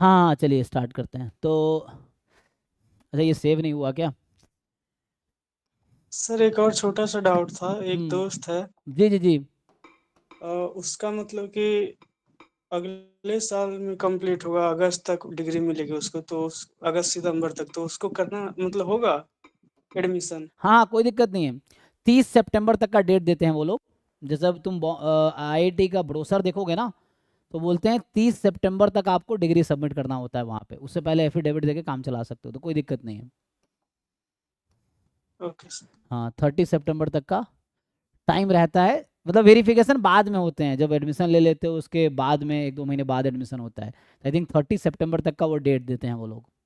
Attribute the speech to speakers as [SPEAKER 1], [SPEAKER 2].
[SPEAKER 1] हाँ चलिए स्टार्ट करते हैं तो अच्छा ये सेव नहीं हुआ क्या
[SPEAKER 2] सर एक और छोटा सा डाउट था एक हम्म। दोस्त है जी जी जी आ, उसका मतलब कि अगले साल में कंप्लीट होगा अगस्त तक डिग्री मिलेगी उसको तो उस, अगस्त सितंबर तक तो उसको करना मतलब होगा एडमिशन
[SPEAKER 1] हाँ कोई दिक्कत नहीं है तीस सितंबर तक का डेट देते हैं वो लोग जैसे तुम आईआईटी का ब्रोसर देखोगे ना तो बोलते हैं तीस सितंबर तक आपको डिग्री सबमिट करना होता है वहाँ पे उससे पहले एफिडेविट देके काम चला सकते हो तो कोई दिक्कत नहीं है okay. हाँ थर्टी सितंबर तक का टाइम रहता है मतलब वेरिफिकेशन बाद में होते हैं जब एडमिशन ले लेते हो उसके बाद में एक दो महीने बाद एडमिशन होता है आई थिंक थर्टी सेप्टेम्बर तक का वो डेट देते हैं वो लोग